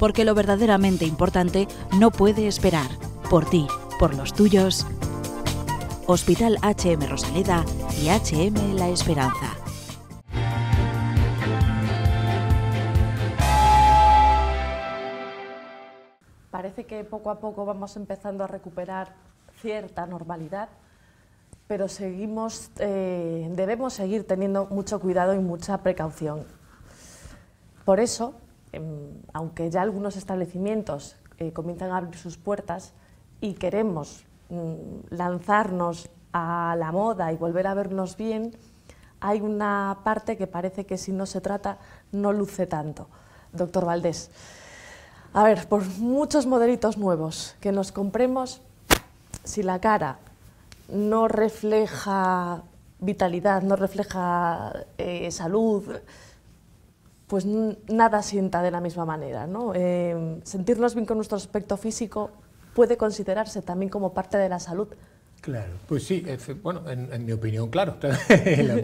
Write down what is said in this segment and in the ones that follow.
porque lo verdaderamente importante no puede esperar. Por ti, por los tuyos. Hospital HM Rosaleda y HM La Esperanza. Parece que poco a poco vamos empezando a recuperar cierta normalidad, pero seguimos, eh, debemos seguir teniendo mucho cuidado y mucha precaución. Por eso, Em, aunque ya algunos establecimientos eh, comienzan a abrir sus puertas y queremos mm, lanzarnos a la moda y volver a vernos bien, hay una parte que parece que si no se trata no luce tanto. Doctor Valdés, a ver, por muchos modelitos nuevos que nos compremos, si la cara no refleja vitalidad, no refleja eh, salud, pues nada sienta de la misma manera. ¿no? Eh, sentirnos bien con nuestro aspecto físico puede considerarse también como parte de la salud Claro, pues sí, bueno, en, mi opinión, claro, en la,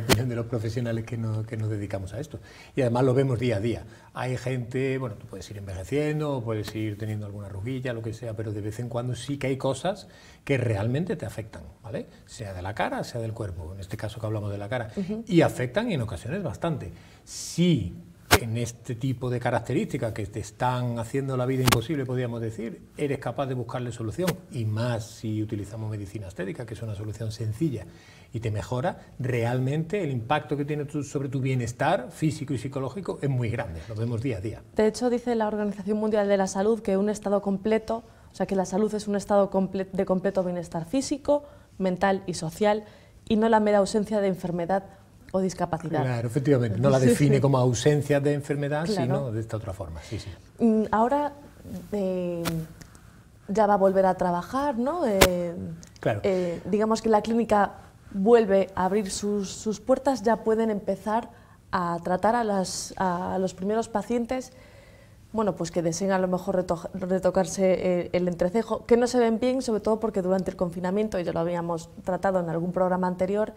opinión de los profesionales que, que nos dedicamos a esto. Y además lo vemos día a día. Hay gente, bueno, tú puedes ir envejeciendo, puedes ir teniendo alguna rugilla, lo que sea, pero de vez en cuando sí que hay cosas que realmente te afectan, ¿vale? Sea de la cara, sea del cuerpo, en este caso que hablamos de la cara, y afectan en ocasiones bastante. Sí. en este tipo de características que te están haciendo la vida imposible, podríamos decir, eres capaz de buscarle solución. Y más si utilizamos medicina estética, que es una solución sencilla y te mejora, realmente el impacto que tiene sobre tu bienestar físico y psicológico es muy grande. Lo vemos día a día. De hecho, dice la Organización Mundial de la Salud que un estado completo, o sea, que la salud es un estado de completo bienestar físico, mental y social y no la mera ausencia de enfermedad o discapacidad. Claro, efectivamente, no la define como ausencia de enfermedad, sino de esta otra forma. Sí, sí. Mm, ahora eh, ya va a volver a trabajar, ¿no? Eh, claro. Eh, digamos que la clínica vuelve a abrir sus, puertas, ya pueden empezar a tratar a, los primeros pacientes bueno, pues que deseen a lo mejor retocarse el entrecejo, que no se ven bien, sobre todo porque durante el confinamiento, y ya lo habíamos tratado en algún programa anterior,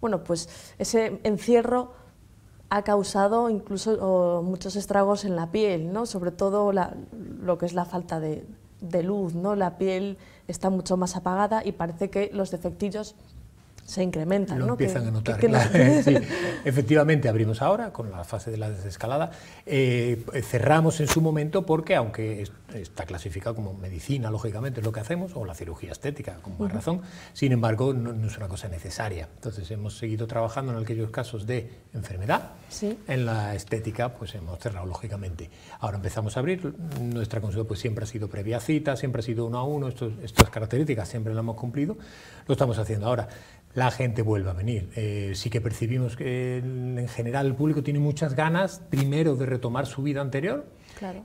bueno, pues ese encierro ha causado incluso muchos estragos en la piel, ¿no? sobre todo lo que es la falta de, de luz, ¿no? la piel está mucho más apagada y parece que los defectillos se incrementan. Lo ¿no? empiezan a notar. Efectivamente, abrimos ahora con la fase de la desescalada. Eh, cerramos en su momento porque, aunque está clasificado como medicina, lógicamente es lo que hacemos, o la cirugía estética, con más razón, sin embargo, no, es una cosa necesaria. Entonces, hemos seguido trabajando en aquellos casos de enfermedad. En la estética, pues hemos cerrado, lógicamente. Ahora empezamos a abrir. Nuestra consulta pues, siempre ha sido previa cita, siempre ha sido uno a uno. estas características siempre las hemos cumplido. Lo estamos haciendo ahora la gente vuelva a venir. Eh, sí que percibimos que en general el público tiene muchas ganas, primero, de retomar su vida anterior.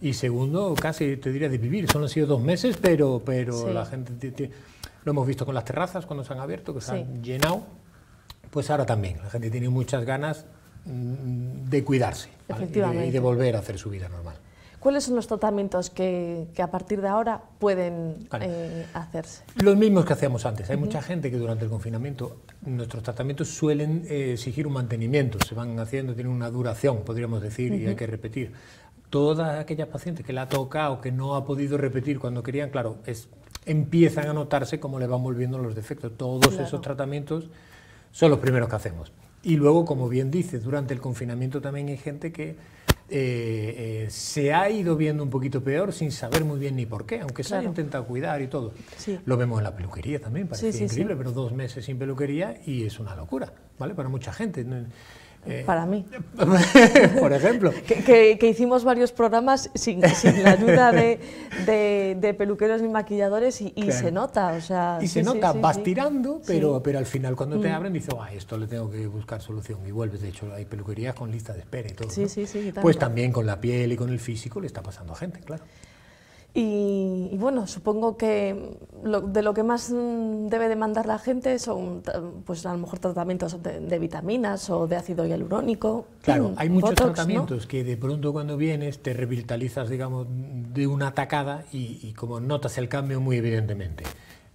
Y segundo, casi te diría de vivir. Solo han sido dos meses, pero, pero la gente... Lo hemos visto con las terrazas cuando se han abierto, que se han llenado. Pues ahora también, la gente tiene muchas ganas mm, de cuidarse y de volver a hacer su vida normal. ¿Cuáles son los tratamientos que, que a partir de ahora pueden eh, hacerse? Los mismos que hacíamos antes. Hay mucha gente que durante el confinamiento nuestros tratamientos suelen eh, exigir un mantenimiento, se van haciendo, tienen una duración, podríamos decir, y hay que repetir. Todas aquellas pacientes que la ha tocado, que no ha podido repetir cuando querían, claro, es, empiezan a notarse cómo le van volviendo los defectos. Todos esos tratamientos son los primeros que hacemos. Y luego, como bien dices, durante el confinamiento también hay gente que eh, eh, se ha ido viendo un poquito peor sin saber muy bien ni por qué, aunque se ha intentado cuidar y todo. Lo vemos en la peluquería también, parece increíble, pero dos meses sin peluquería y es una locura, ¿vale? Para mucha gente. Eh, para mí. por ejemplo. que, hicimos varios programas sin, la ayuda de, peluqueros ni maquilladores y, se nota. O sea, y se nota, vas tirando, pero, pero al final cuando te mm. abren dices, esto le tengo que buscar solución y vuelves. De hecho, hay peluquerías con lista de espera y todo. Pues también con la piel y con el físico le está pasando a gente, claro. Y, bueno, supongo que de lo que más mm, debe demandar la gente son, pues a lo mejor tratamientos de, vitaminas o de ácido hialurónico. Claro, mm, hay muchos tratamientos que de pronto cuando vienes te revitalizas, digamos, de una atacada y, como notas el cambio muy evidentemente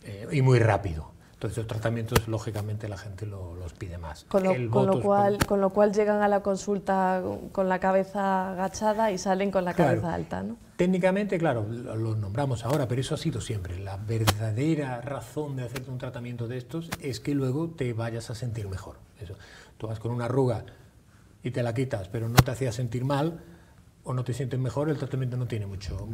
eh, y muy rápido. Entonces los tratamientos, lógicamente, la gente los pide más. Con lo, cual, con lo cual llegan a la consulta con la cabeza agachada y salen con la cabeza alta, ¿no? Técnicamente, claro, los nombramos ahora, pero eso ha sido siempre. La verdadera razón de hacerte un tratamiento de estos es que luego te vayas a sentir mejor. Eso. Tú vas con una arruga y te la quitas, pero no te hacía sentir mal, o no te sientes mejor, el tratamiento no tiene mucho,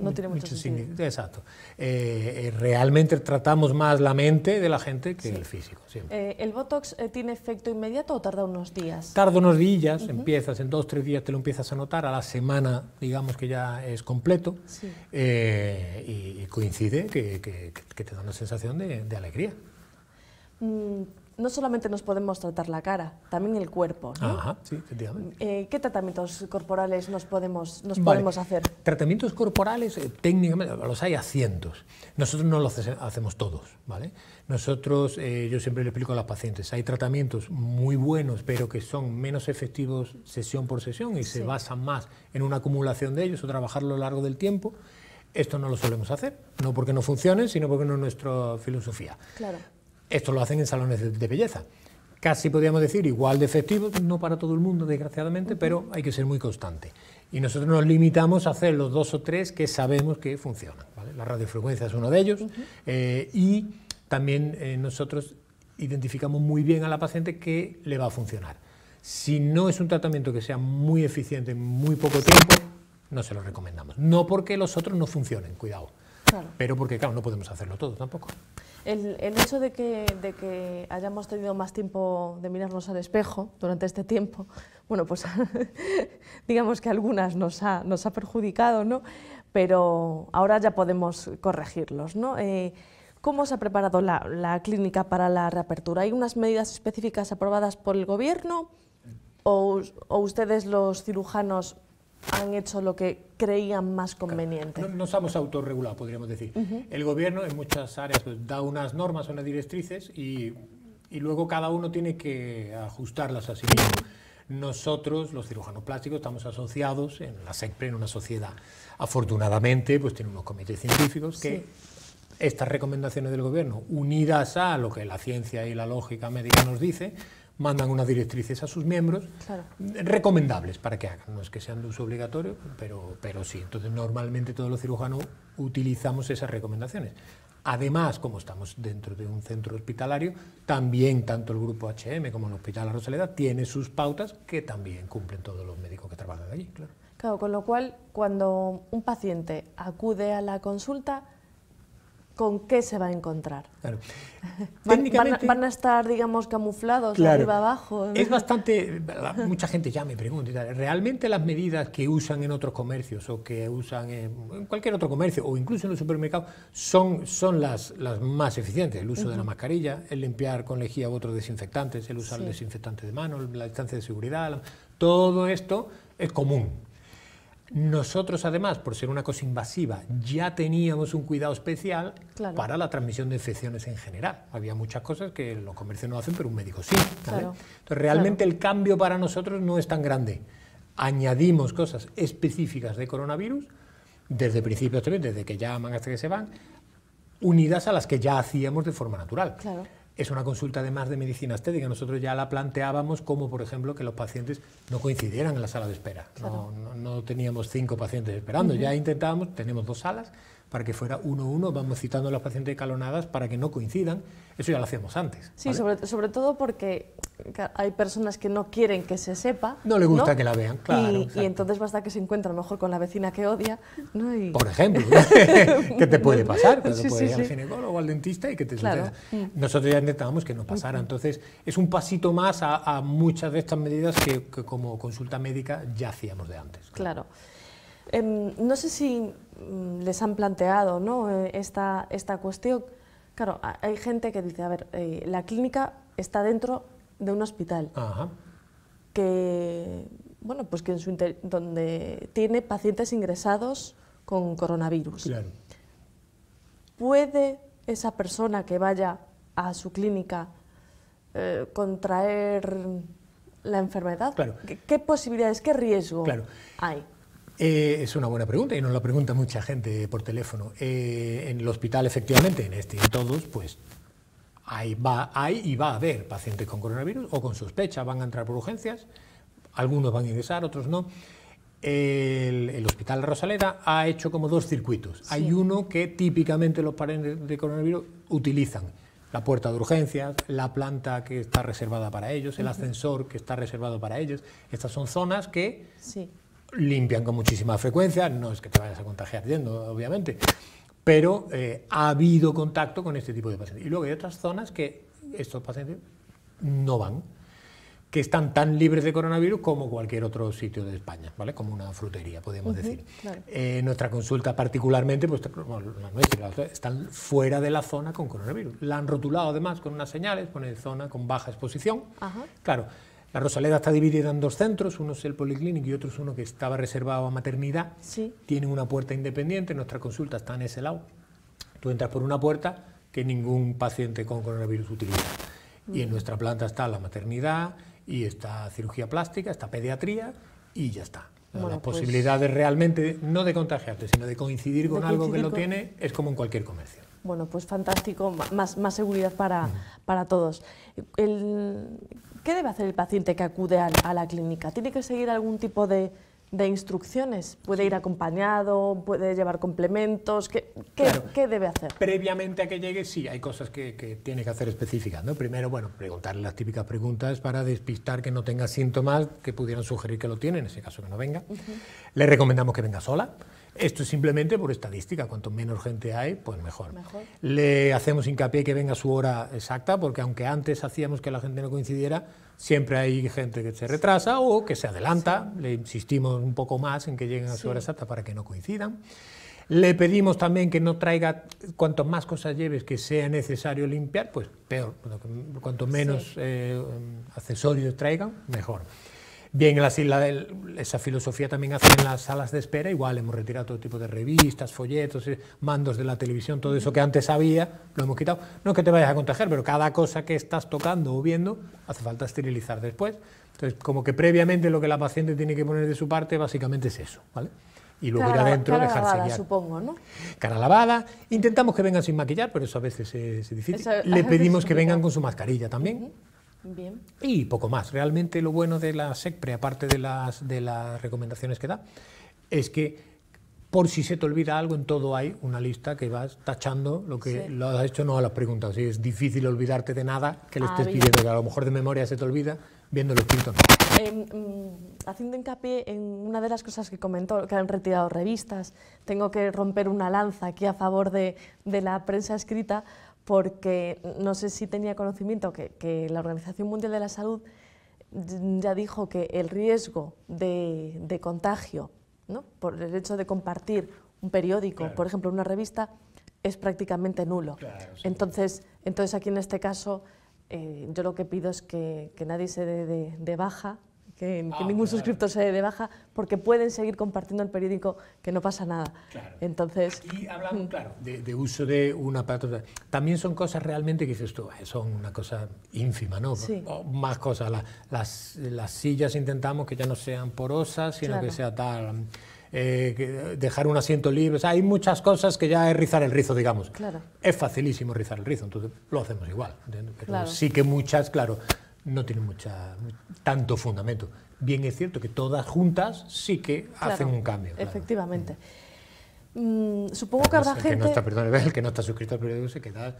no, tiene mucho, Exacto. Eh, eh, realmente tratamos más la mente de la gente que el físico. Eh, ¿El Botox tiene efecto inmediato o tarda unos días? Tarda unos días, empiezas, en dos, tres días te lo empiezas a notar, a la semana digamos que ya es completo y, coincide que, te da una sensación de, alegría. Mm, no solamente nos podemos tratar la cara, también el cuerpo. ¿no? Ajá, sí, eh, ¿Qué tratamientos corporales nos podemos, nos podemos hacer? Tratamientos corporales, eh, técnicamente, los hay a cientos. Nosotros no los hacemos todos, ¿vale? Nosotros, eh, yo siempre le explico a las pacientes, hay tratamientos muy buenos, pero que son menos efectivos sesión por sesión y se basan más en una acumulación de ellos o trabajarlo a lo largo del tiempo. Esto no lo solemos hacer, no porque no funcione, sino porque no es nuestra filosofía. Claro. Esto lo hacen en salones de, belleza. Casi podríamos decir igual de efectivo, no para todo el mundo, desgraciadamente, pero hay que ser muy constante. Y nosotros nos limitamos a hacer los dos o tres que sabemos que funcionan. La radiofrecuencia es uno de ellos. Eh, y también eh, nosotros identificamos muy bien a la paciente que le va a funcionar. Si no es un tratamiento que sea muy eficiente en muy poco tiempo, no se lo recomendamos. No porque los otros no funcionen, cuidado. Pero porque, claro, no podemos hacerlo todo tampoco. El, hecho de que, de que, hayamos tenido más tiempo de mirarnos al espejo durante este tiempo, bueno, pues digamos que algunas nos ha, nos ha perjudicado, ¿no? pero ahora ya podemos corregirlos. ¿no? Eh, ¿Cómo se ha preparado la, clínica para la reapertura? ¿Hay unas medidas específicas aprobadas por el Gobierno o, o ustedes los cirujanos han hecho lo que creían más conveniente. No, nos hemos podríamos decir. El gobierno en muchas áreas pues, da unas normas, unas directrices y, luego cada uno tiene que ajustarlas a sí mismo. Nosotros, los cirujanos plásticos, estamos asociados en la SECPRE, en una sociedad, afortunadamente, pues tiene unos comités científicos que estas recomendaciones del gobierno, unidas a lo que la ciencia y la lógica médica nos dice, mandan unas directrices a sus miembros recomendables para que hagan. No es que sean de uso obligatorio, pero, pero sí. Entonces, normalmente todos los cirujanos utilizamos esas recomendaciones. Además, como estamos dentro de un centro hospitalario, también tanto el grupo HM como el Hospital La Rosaleda tiene sus pautas que también cumplen todos los médicos que trabajan allí. claro, con lo cual, cuando un paciente acude a la consulta, con qué se va a encontrar. Van, a estar, digamos, camuflados arriba abajo. Es bastante, mucha gente ya me pregunta, ¿realmente las medidas que usan en otros comercios o que usan en, cualquier otro comercio o incluso en los supermercados son, son las, las más eficientes? El uso de la mascarilla, el limpiar con lejía u otros desinfectantes, el usar el desinfectante de mano, la distancia de seguridad, todo esto es común. Nosotros además, por ser una cosa invasiva, ya teníamos un cuidado especial para la transmisión de infecciones en general. Había muchas cosas que los comercios no hacen, pero un médico sí. Entonces, realmente el cambio para nosotros no es tan grande. Añadimos cosas específicas de coronavirus, desde principios también, desde que llaman hasta que se van, unidas a las que ya hacíamos de forma natural. Claro es una consulta además de medicina estética. Nosotros ya la planteábamos como, por ejemplo, que los pacientes no coincidieran en la sala de espera. No, teníamos cinco pacientes esperando, ya intentábamos, tenemos dos salas, para que fuera uno a uno, vamos citando a los pacientes calonadas para que no coincidan. Eso ya lo hacíamos antes. Sí, sobre, todo porque hay personas que no quieren que se sepa. No le gusta que la vean, claro. Y, entonces basta que se a lo mejor con la vecina que odia. Por ejemplo, ¿qué te puede pasar? Que sí, puede ir al ginecólogo o al dentista y que te mm. Nosotros ya intentábamos que no pasara. Entonces, es un pasito más a, muchas de estas medidas que, como consulta médica ya hacíamos de antes. claro. Em, no sé si mm, les han planteado ¿no? Eh, esta, cuestión. Claro, hay gente que dice, a ver, eh, la clínica está dentro de un hospital. Que, bueno, pues que en su donde tiene pacientes ingresados con coronavirus. ¿Puede esa persona que vaya a su clínica eh, contraer la enfermedad? ¿Qué, posibilidades, qué riesgo claro. hay? Eh, es una buena pregunta y nos la pregunta mucha gente por teléfono. Eh, en el hospital, efectivamente, en este y en todos, pues hay, y va a haber pacientes con coronavirus o con sospecha, van a entrar por urgencias, algunos van a ingresar, otros no. El, el Hospital Rosaleda ha hecho como dos circuitos. Hay uno que típicamente los pacientes de coronavirus utilizan, la puerta de urgencias, la planta que está reservada para ellos, el ascensor que está reservado para ellos. Estas son zonas que sí limpian con muchísima frecuencia, no es que te vayas a contagiar yendo, obviamente, pero eh, ha habido contacto con este tipo de pacientes. Y luego hay otras zonas que estos pacientes no van, que están tan libres de coronavirus como cualquier otro sitio de España, ¿vale? Como una frutería, podemos decir. Eh, nuestra consulta particularmente, pues la están fuera de la zona con coronavirus. La han rotulado además con unas señales, pone zona con baja exposición. Ajá. Claro la Rosaleda está dividida en dos centros, uno es el Policlínico y otro es uno que estaba reservado a maternidad. Sí. Tiene una puerta independiente, nuestra consulta está en ese lado. Tú entras por una puerta que ningún paciente con coronavirus utiliza. Y en mm. nuestra planta está la maternidad y está cirugía plástica, está pediatría y ya está. Las pues posibilidades realmente, no de contagiarte, sino de coincidir con algo que lo tiene, es como en cualquier comercio bueno, pues fantástico, más, más seguridad para, mm. para todos. El, ¿Qué debe hacer el paciente que acude a, la clínica? ¿Tiene que seguir algún tipo de, instrucciones? ¿Puede ir acompañado? ¿Puede llevar complementos? ¿Qué, debe hacer? Previamente a que llegue, sí, hay cosas que, tiene que hacer específicas. Primero, bueno, preguntarle las típicas preguntas para despistar que no tenga síntomas que pudieran sugerir que lo tiene, en ese caso que no venga. Le recomendamos que venga sola. Esto es simplemente por estadística, cuanto menos gente hay, pues mejor. Le hacemos hincapié que venga a su hora exacta, porque aunque antes hacíamos que la gente no coincidiera, siempre hay gente que se retrasa o que se adelanta, le insistimos un poco más en que lleguen a su hora exacta para que no coincidan. Le pedimos también que no traiga, cuanto más cosas lleves que sea necesario limpiar, pues peor, cuanto menos eh, accesorios traigan, mejor. Bien, en las esa filosofía también hace en las salas de espera, igual hemos retirado todo tipo de revistas, folletos, eh, mandos de la televisión, todo eso que antes había, lo hemos quitado. No es que te vayas a contagiar, pero cada cosa que estás tocando o viendo hace falta esterilizar después. Entonces, como que previamente lo que la paciente tiene que poner de su parte básicamente es eso, ¿vale? y luego ir adentro cara lavada, supongo, ¿no? Cara lavada. Intentamos que vengan sin maquillar, pero eso a veces es, difícil. Le pedimos que vengan con su mascarilla también. Y poco más. Realmente lo bueno de la SECPRE, e, aparte de las, de las recomendaciones que da, es que por si se te olvida algo, en todo hay una lista que vas tachando lo que lo has hecho, no a las preguntas. Si es difícil olvidarte de nada que le ah, estés pidiendo, que a lo mejor de memoria se te olvida, viendo los puntos. Em, mm, haciendo hincapié en una de las cosas que comentó, que han retirado revistas, tengo que romper una lanza aquí a favor de, de la prensa escrita, porque no sé si tenía conocimiento que, la Organización Mundial de la Salud ya dijo que el riesgo de, contagio por el hecho de compartir un periódico, por ejemplo, una revista, es prácticamente nulo. entonces, entonces, aquí en este caso, eh, yo lo que pido es que, nadie se dé de, baja que, ah, ningún suscriptor se dé de baja, porque pueden seguir compartiendo el periódico, que no pasa nada. Entonces, y hablamos, mm. claro, de, uso de un aparato. También son cosas realmente que dices tú, ah, son una cosa ínfima, ¿no? más cosas. las, las, sillas intentamos que ya no sean porosas, sino que sea tal. Eh, dejar un asiento libre. O sea, hay muchas cosas que ya es rizar el rizo, digamos. Claro. Es facilísimo rizar el rizo, entonces lo hacemos igual. Pero sí que muchas, claro, no tiene mucha, tanto fundamento. Bien es cierto que todas juntas sí que hacen un cambio. Efectivamente. Mm. Mm, supongo que habrá gente... Que no está, perdón, el que no está suscrito al periódico se queda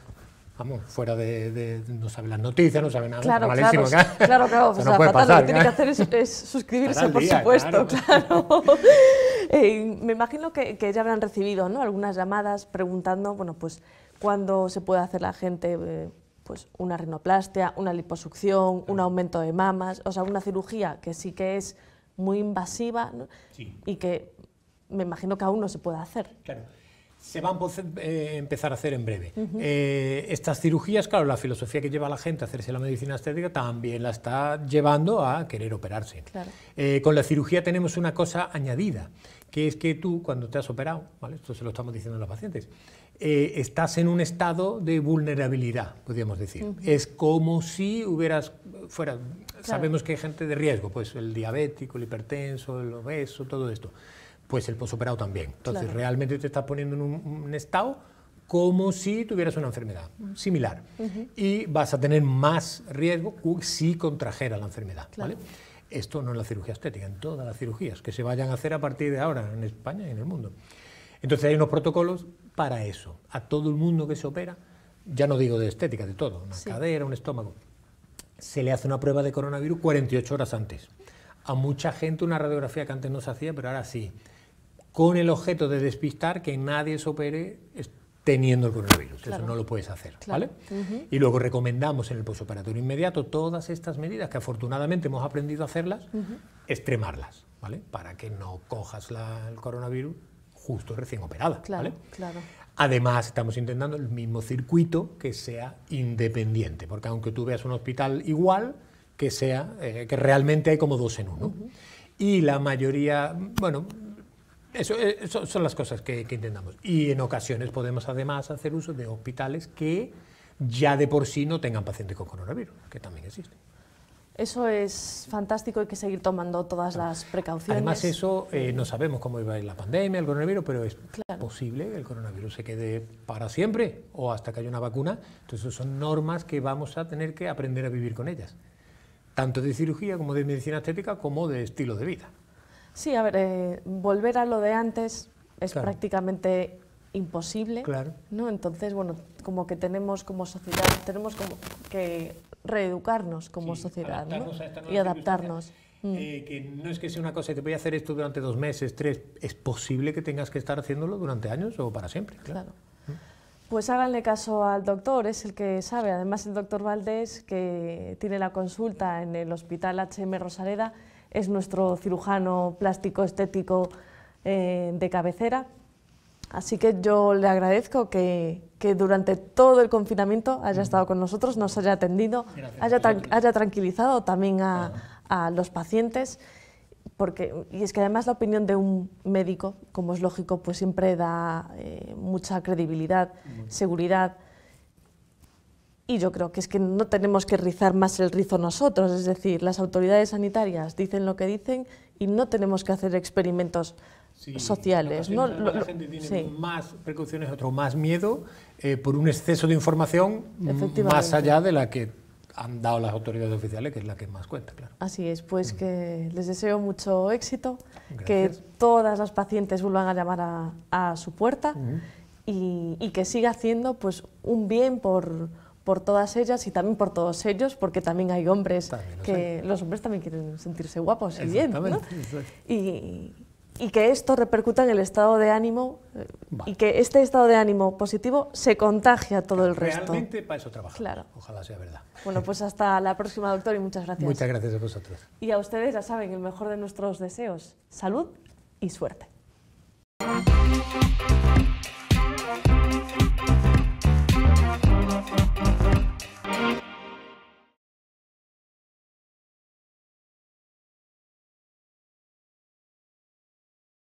vamos, fuera de, no sabe las noticias, no sabe nada. Claro, Malísimo, claro, claro, pues lo que tiene que hacer es, suscribirse, por supuesto, claro. Eh, me imagino que, que, ya habrán recibido ¿no? algunas llamadas preguntando, bueno, pues cuándo se puede hacer la gente eh, pues una rinoplastia, una liposucción, un aumento de mamas, o sea, una cirugía que sí que es muy invasiva y que me imagino que aún no se puede hacer. Claro. Se van a eh, empezar a hacer en breve. Eh, estas cirugías, claro, la filosofía que lleva la gente a hacerse la medicina estética también la está llevando a querer operarse. Claro. Eh, con la cirugía tenemos una cosa añadida, que es que tú, cuando te has operado, esto se lo estamos diciendo a los pacientes, eh, estás en un estado de vulnerabilidad, podríamos decir. Es como si hubieras, fuera, sabemos que hay gente de riesgo, pues el diabético, el hipertenso, el obeso, todo esto, pues el posoperado también. Entonces realmente te estás poniendo en un, estado como si tuvieras una enfermedad similar. Y vas a tener más riesgo si contrajera la enfermedad. ¿vale? Esto no es la cirugía estética, en todas las cirugías que se vayan a hacer a partir de ahora en España y en el mundo. Entonces hay unos protocolos para eso. A todo el mundo que se opera, ya no digo de estética, de todo, una cadera, un estómago, se le hace una prueba de coronavirus 48 horas antes. A mucha gente una radiografía que antes no se hacía, pero ahora sí, con el objeto de despistar que nadie se opere teniendo el coronavirus. Eso no lo puedes hacer, ¿vale? Y luego recomendamos en el postoperatorio inmediato todas estas medidas que afortunadamente hemos aprendido a hacerlas, extremarlas, ¿vale? Para que no cojas el coronavirus justo recién operada. claro. Además, estamos intentando el mismo circuito que sea independiente, porque aunque tú veas un hospital igual, que sea, eh, que realmente hay como dos en uno. Y la mayoría, bueno, eso, eh, son las cosas que, intentamos. Y en ocasiones podemos además hacer uso de hospitales que ya de por sí no tengan pacientes con coronavirus, que también existen. Eso es fantástico, hay que seguir tomando todas las precauciones. Además, eso eh, no sabemos cómo iba a ir la pandemia, el coronavirus, pero es posible que el coronavirus se quede para siempre o hasta que haya una vacuna. Entonces, son normas que vamos a tener que aprender a vivir con ellas, tanto de cirugía como de medicina estética como de estilo de vida. Sí, a ver, eh, volver a lo de antes es prácticamente imposible, claro. ¿no? Entonces, bueno, como que tenemos como sociedad, tenemos como que reeducarnos como sociedad y adaptarnos. Mm. Eh, que no es que sea una cosa que te voy a hacer esto durante dos meses, tres, es posible que tengas que estar haciéndolo durante años o para siempre. Claro. Mm. Pues háganle caso al doctor, es el que sabe. Además, el doctor Valdés, que tiene la consulta en el Hospital HM Rosaleda es nuestro cirujano plástico estético eh, de cabecera. Así que yo le agradezco que, durante todo el confinamiento haya estado con nosotros, nos haya atendido, haya, haya, tranquilizado también a, los pacientes, porque, y es que además la opinión de un médico, como es lógico, pues siempre da eh, mucha credibilidad, seguridad, y yo creo que es que no tenemos que rizar más el rizo nosotros, es decir, las autoridades sanitarias dicen lo que dicen y no tenemos que hacer experimentos sociales. ¿no? La gente tiene más precauciones, otro más miedo eh, por un exceso de información mm, más allá de la que han dado las autoridades oficiales, que es la que más cuenta, claro. Así es, pues mm. que les deseo mucho éxito, que todas las pacientes vuelvan a llamar a, su puerta y, que siga haciendo pues un bien por, todas ellas y también por todos ellos, porque también hay hombres que los hombres también quieren sentirse guapos y bien, ¿no? Y, y que esto repercuta en el estado de ánimo eh, y que este estado de ánimo positivo se contagia a todo el resto. Realmente para eso trabajamos. Ojalá sea verdad. Bueno, pues hasta la próxima, doctor, y muchas gracias. Muchas gracias a vosotros. Y a ustedes, ya saben, el mejor de nuestros deseos, salud y suerte.